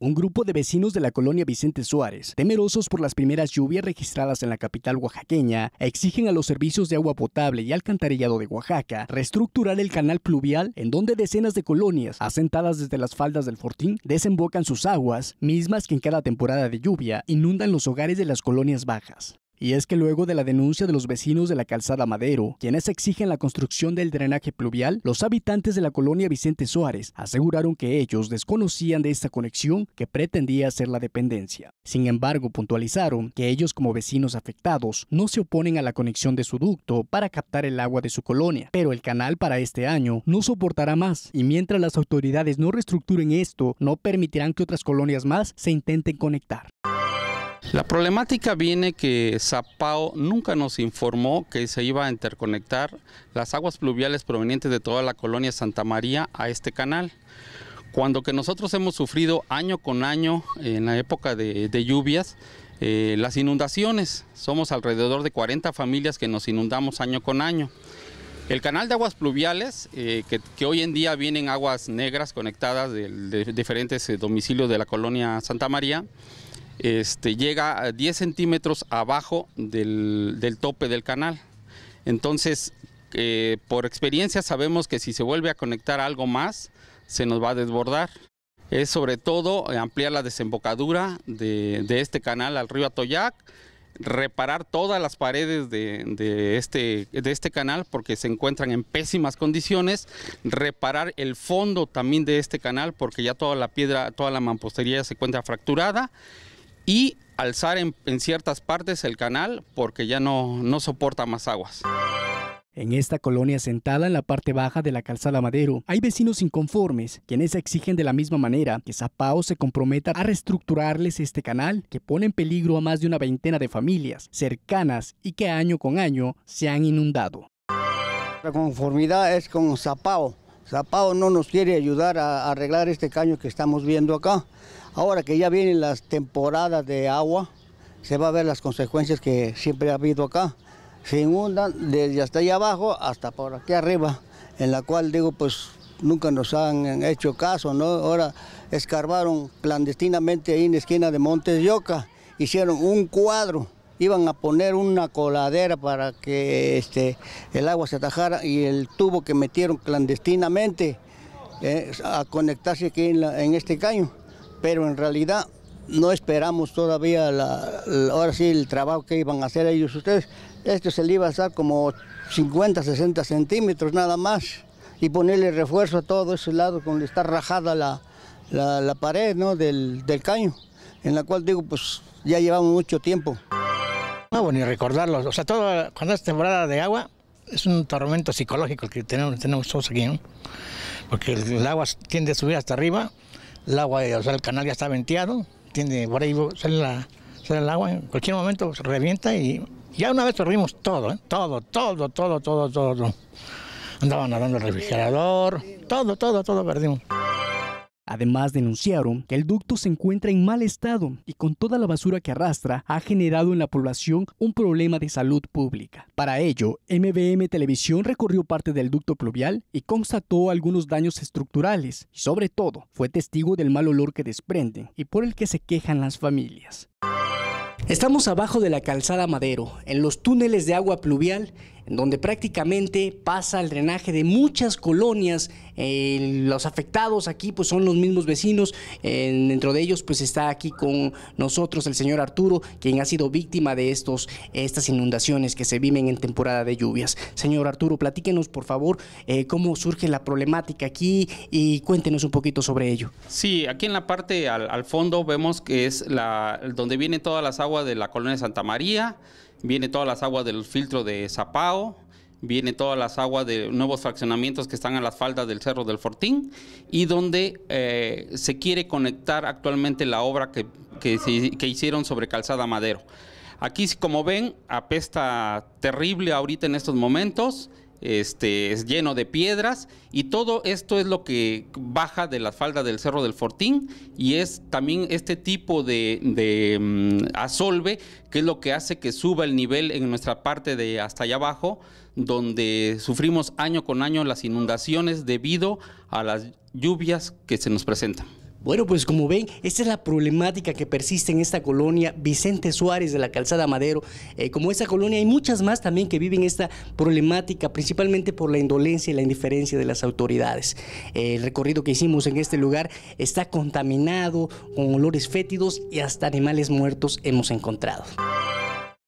Un grupo de vecinos de la colonia Vicente Suárez, temerosos por las primeras lluvias registradas en la capital oaxaqueña, exigen a los servicios de agua potable y alcantarillado de Oaxaca reestructurar el canal pluvial en donde decenas de colonias, asentadas desde las faldas del Fortín, desembocan sus aguas, mismas que en cada temporada de lluvia inundan los hogares de las colonias bajas. Y es que luego de la denuncia de los vecinos de la calzada Madero, quienes exigen la construcción del drenaje pluvial, los habitantes de la colonia Vicente Suárez aseguraron que ellos desconocían de esta conexión que pretendía ser la dependencia. Sin embargo, puntualizaron que ellos como vecinos afectados no se oponen a la conexión de su ducto para captar el agua de su colonia, pero el canal para este año no soportará más y mientras las autoridades no reestructuren esto, no permitirán que otras colonias más se intenten conectar. La problemática viene que Zapao nunca nos informó que se iba a interconectar las aguas pluviales provenientes de toda la colonia Santa María a este canal. Cuando que nosotros hemos sufrido año con año en la época de, lluvias, eh, las inundaciones, somos alrededor de 40 familias que nos inundamos año con año. El canal de aguas pluviales, eh, que, hoy en día vienen aguas negras conectadas de diferentes eh, domicilios de la colonia Santa María, este, llega a 10 centímetros abajo del, del tope del canal. Entonces, eh, por experiencia sabemos que si se vuelve a conectar algo más, se nos va a desbordar. Es sobre todo ampliar la desembocadura de, este canal al río Atoyac, reparar todas las paredes de, este, de, este, canal porque se encuentran en pésimas condiciones, reparar el fondo también de este canal porque ya toda la piedra, toda la mampostería se encuentra fracturada y alzar en, ciertas partes el canal porque ya no, no soporta más aguas. En esta colonia sentada en la parte baja de la calzada Madero, hay vecinos inconformes, quienes exigen de la misma manera que Zapao se comprometa a reestructurarles este canal que pone en peligro a más de una veintena de familias cercanas y que año con año se han inundado. La conformidad es con Zapao, Zapao no nos quiere ayudar a, arreglar este caño que estamos viendo acá. Ahora que ya vienen las temporadas de agua, se va a ver las consecuencias que siempre ha habido acá. Se inundan desde hasta allá abajo hasta por aquí arriba, en la cual digo pues nunca nos han hecho caso, ¿no? Ahora escarbaron clandestinamente ahí en la esquina de Montes Yoca, hicieron un cuadro iban a poner una coladera para que este, el agua se atajara y el tubo que metieron clandestinamente eh, a conectarse aquí en, este caño. Pero en realidad no esperamos todavía, la, ahora sí, el trabajo que iban a hacer ellos ustedes. Esto se le iba a hacer como 50, 60 centímetros nada más y ponerle refuerzo a todo ese lado donde está rajada la, pared del, del caño, en la cual digo, pues ya llevamos mucho tiempo. O sea, cuando es temporada de agua, es un tormento psicológico que tenemos, todos aquí, Porque el, agua tiende a subir hasta arriba, el agua, eh, o sea, el canal ya está venteado, tiende, por ahí sale, la, el agua, en cualquier momento se revienta y ya una vez perdimos todo, ¿eh? todo, todo, todo, todo, todo, Andaban hablando el refrigerador, todo, todo, todo perdimos. Además denunciaron que el ducto se encuentra en mal estado y con toda la basura que arrastra ha generado en la población un problema de salud pública. Para ello, MBM Televisión recorrió parte del ducto pluvial y constató algunos daños estructurales y sobre todo fue testigo del mal olor que desprenden y por el que se quejan las familias. Estamos abajo de la calzada Madero, en los túneles de agua pluvial donde prácticamente pasa el drenaje de muchas colonias. Eh, los afectados aquí pues son los mismos vecinos, dentro de ellos pues está aquí con nosotros el señor Arturo, quien ha sido víctima de estos, estas inundaciones que se viven en temporada de lluvias. Señor Arturo, platíquenos por favor eh, cómo surge la problemática aquí y cuéntenos un poquito sobre ello. Sí, aquí en la parte al, al fondo vemos que es la, donde vienen todas las aguas de la colonia de Santa María, viene todas las aguas del filtro de Zapao, viene todas las aguas de nuevos fraccionamientos que están a las faldas del Cerro del Fortín y donde eh, se quiere conectar actualmente la obra que, que hicieron sobre Calzada Madero. Aquí, como ven, apesta terrible ahorita en estos momentos. Este, es lleno de piedras y todo esto es lo que baja de la falda del Cerro del Fortín y es también este tipo de, mm, asolve que es lo que hace que suba el nivel en nuestra parte de hasta allá abajo, donde sufrimos año con año las inundaciones debido a las lluvias que se nos presentan. Bueno, pues como ven, esta es la problemática que persiste en esta colonia Vicente Suárez de la Calzada Madero. Eh, como esta colonia, hay muchas más también que viven esta problemática, principalmente por la indolencia y la indiferencia de las autoridades. Eh, el recorrido que hicimos en este lugar está contaminado con olores fétidos y hasta animales muertos hemos encontrado.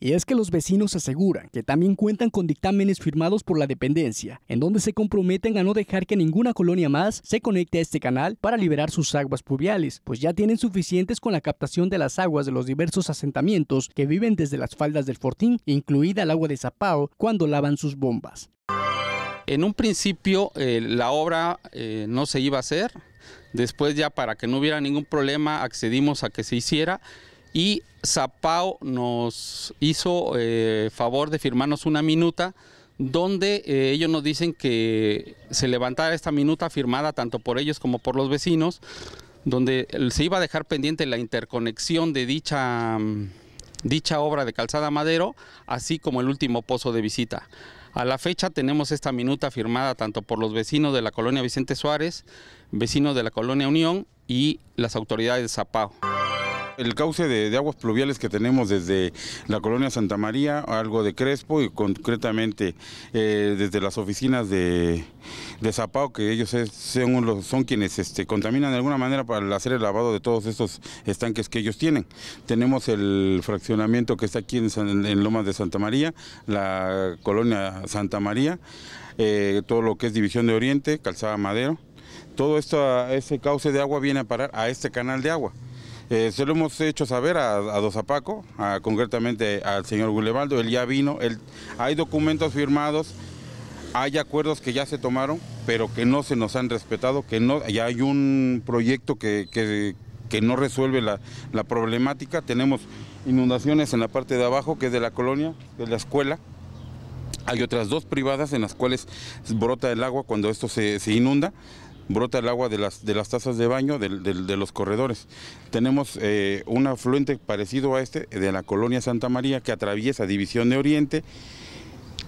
Y es que los vecinos aseguran que también cuentan con dictámenes firmados por la dependencia, en donde se comprometen a no dejar que ninguna colonia más se conecte a este canal para liberar sus aguas pluviales, pues ya tienen suficientes con la captación de las aguas de los diversos asentamientos que viven desde las faldas del Fortín, incluida el agua de Zapao, cuando lavan sus bombas. En un principio eh, la obra eh, no se iba a hacer, después ya para que no hubiera ningún problema accedimos a que se hiciera y Zapao nos hizo eh, favor de firmarnos una minuta donde eh, ellos nos dicen que se levantara esta minuta firmada tanto por ellos como por los vecinos, donde se iba a dejar pendiente la interconexión de dicha, mm, dicha obra de Calzada Madero, así como el último pozo de visita. A la fecha tenemos esta minuta firmada tanto por los vecinos de la colonia Vicente Suárez, vecinos de la colonia Unión y las autoridades de Zapao el cauce de, aguas pluviales que tenemos desde la colonia Santa María, algo de Crespo y concretamente eh, desde las oficinas de, Zapao, que ellos son, quienes este, contaminan de alguna manera para hacer el lavado de todos estos estanques que ellos tienen. Tenemos el fraccionamiento que está aquí en, Lomas de Santa María, la colonia Santa María, eh, todo lo que es División de Oriente, Calzada Madero. Todo esto, ese cauce de agua viene a parar a este canal de agua. Eh, se lo hemos hecho saber a, a Zapaco, concretamente al señor Gulevaldo, él ya vino, hay documentos firmados, hay acuerdos que ya se tomaron, pero que no se nos han respetado, que no, ya hay un proyecto que, que, no resuelve la, problemática, tenemos inundaciones en la parte de abajo, que es de la colonia, de la escuela. Hay otras dos privadas en las cuales brota el agua cuando esto se, se inunda brota el agua de las, de las tazas de baño de, los corredores. Tenemos eh, un afluente parecido a este de la colonia Santa María que atraviesa División de Oriente,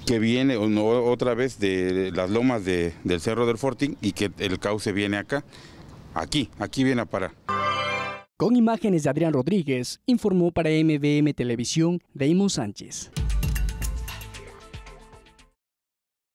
que viene otra vez de las lomas del Cerro del Fortín y que el cauce viene acá, aquí, aquí viene a parar. Con imágenes de Adrián Rodríguez, informó para MBM Televisión Raymond Sánchez.